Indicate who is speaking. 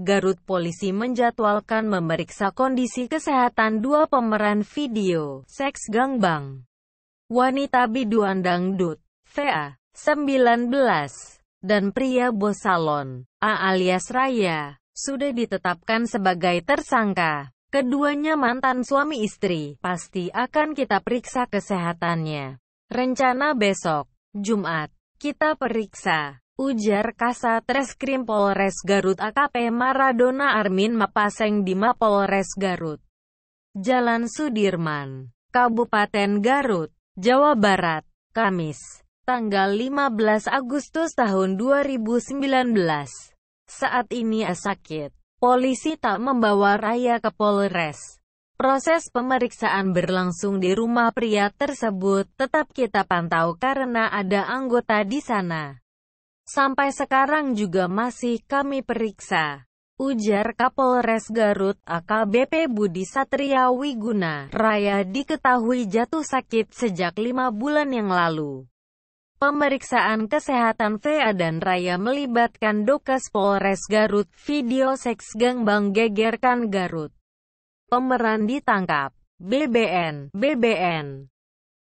Speaker 1: Garut polisi menjadwalkan memeriksa kondisi kesehatan dua pemeran video seks gangbang. Wanita biduan dangdut, VA, 19, dan pria bos salon, A alias Raya, sudah ditetapkan sebagai tersangka. Keduanya mantan suami istri, pasti akan kita periksa kesehatannya. Rencana besok, Jumat, kita periksa. Ujar Kasat Reskrim Polres Garut AKP Maradona Armin Mapaseng di Mapolres Garut. Jalan Sudirman, Kabupaten Garut, Jawa Barat, Kamis, tanggal 15 Agustus tahun 2019. Saat ini sakit, polisi tak membawa Raya ke Polres. Proses pemeriksaan berlangsung di rumah pria tersebut, tetap kita pantau karena ada anggota di sana. Sampai sekarang juga masih kami periksa. Ujar Kapolres Garut AKBP Budi Satria Wiguna, Raya diketahui jatuh sakit sejak lima bulan yang lalu. Pemeriksaan kesehatan VA dan Raya melibatkan Dokes Polres Garut, video seks gangbang gegerkan Garut. Pemeran ditangkap. BBN, BBN,